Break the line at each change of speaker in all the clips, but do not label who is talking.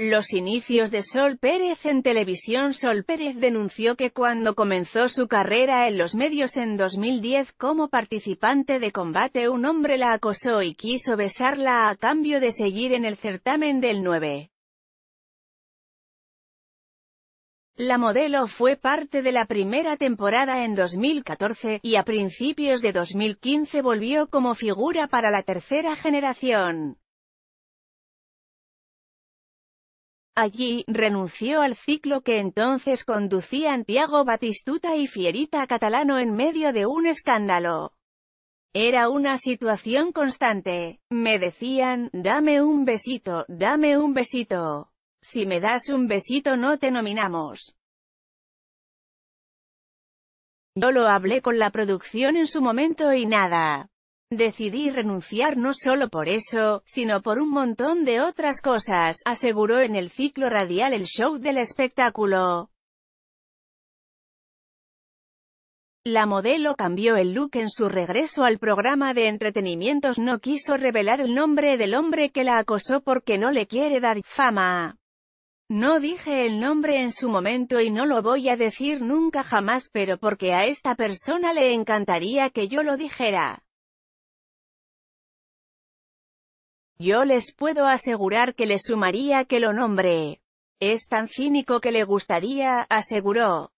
Los inicios de Sol Pérez en televisión Sol Pérez denunció que cuando comenzó su carrera en los medios en 2010 como participante de combate un hombre la acosó y quiso besarla a cambio de seguir en el certamen del 9. La modelo fue parte de la primera temporada en 2014, y a principios de 2015 volvió como figura para la tercera generación. Allí, renunció al ciclo que entonces conducían Tiago Batistuta y Fierita Catalano en medio de un escándalo. Era una situación constante. Me decían, dame un besito, dame un besito. Si me das un besito no te nominamos. Yo lo hablé con la producción en su momento y nada. Decidí renunciar no solo por eso, sino por un montón de otras cosas, aseguró en el ciclo radial el show del espectáculo. La modelo cambió el look en su regreso al programa de entretenimientos no quiso revelar el nombre del hombre que la acosó porque no le quiere dar fama. No dije el nombre en su momento y no lo voy a decir nunca jamás pero porque a esta persona le encantaría que yo lo dijera. Yo les puedo asegurar que le sumaría que lo nombre. Es tan cínico que le gustaría, aseguró.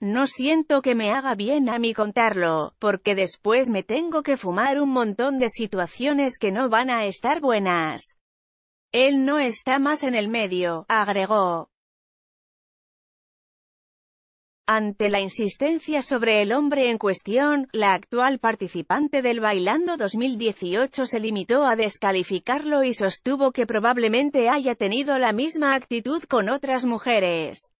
No siento que me haga bien a mí contarlo, porque después me tengo que fumar un montón de situaciones que no van a estar buenas. Él no está más en el medio, agregó. Ante la insistencia sobre el hombre en cuestión, la actual participante del Bailando 2018 se limitó a descalificarlo y sostuvo que probablemente haya tenido la misma actitud con otras mujeres.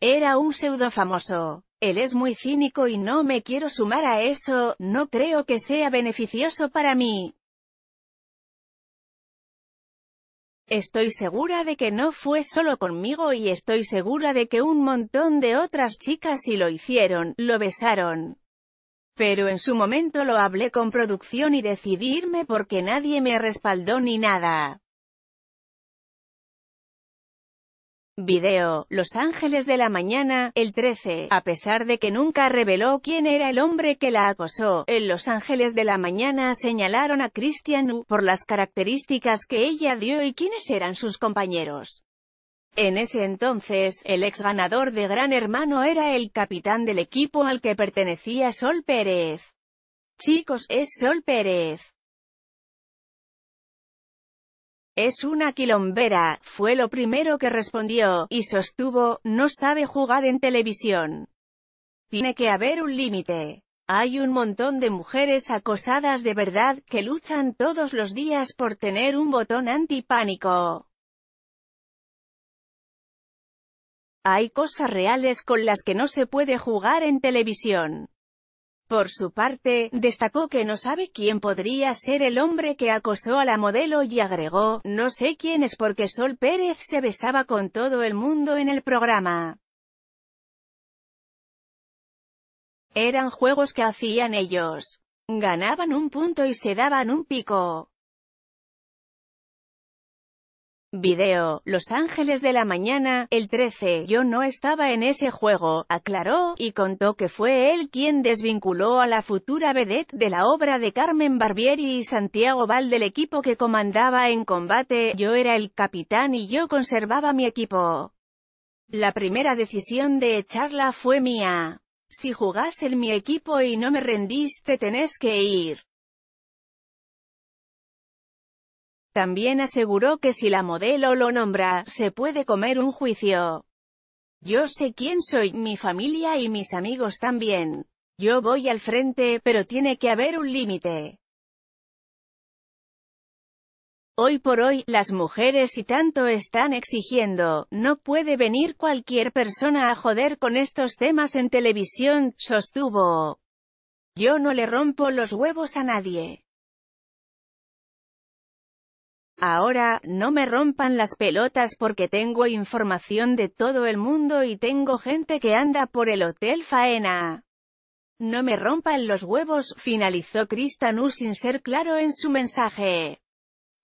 Era un pseudo famoso. Él es muy cínico y no me quiero sumar a eso, no creo que sea beneficioso para mí. Estoy segura de que no fue solo conmigo y estoy segura de que un montón de otras chicas y lo hicieron, lo besaron. Pero en su momento lo hablé con producción y decidí irme porque nadie me respaldó ni nada. Video, Los Ángeles de la Mañana, el 13, a pesar de que nunca reveló quién era el hombre que la acosó, en Los Ángeles de la Mañana señalaron a Christian U por las características que ella dio y quiénes eran sus compañeros. En ese entonces, el ex ganador de Gran Hermano era el capitán del equipo al que pertenecía Sol Pérez. Chicos, es Sol Pérez. Es una quilombera, fue lo primero que respondió, y sostuvo, no sabe jugar en televisión. Tiene que haber un límite. Hay un montón de mujeres acosadas de verdad, que luchan todos los días por tener un botón antipánico. Hay cosas reales con las que no se puede jugar en televisión. Por su parte, destacó que no sabe quién podría ser el hombre que acosó a la modelo y agregó, no sé quién es porque Sol Pérez se besaba con todo el mundo en el programa. Eran juegos que hacían ellos. Ganaban un punto y se daban un pico. Video, Los Ángeles de la Mañana, el 13, yo no estaba en ese juego, aclaró, y contó que fue él quien desvinculó a la futura vedette de la obra de Carmen Barbieri y Santiago Val del equipo que comandaba en combate, yo era el capitán y yo conservaba mi equipo. La primera decisión de echarla fue mía. Si jugás en mi equipo y no me rendiste tenés que ir. También aseguró que si la modelo lo nombra, se puede comer un juicio. Yo sé quién soy, mi familia y mis amigos también. Yo voy al frente, pero tiene que haber un límite. Hoy por hoy, las mujeres y tanto están exigiendo, no puede venir cualquier persona a joder con estos temas en televisión, sostuvo. Yo no le rompo los huevos a nadie. Ahora, no me rompan las pelotas porque tengo información de todo el mundo y tengo gente que anda por el Hotel Faena. No me rompan los huevos, finalizó Cristanú sin ser claro en su mensaje.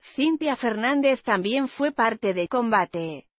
Cintia Fernández también fue parte de combate.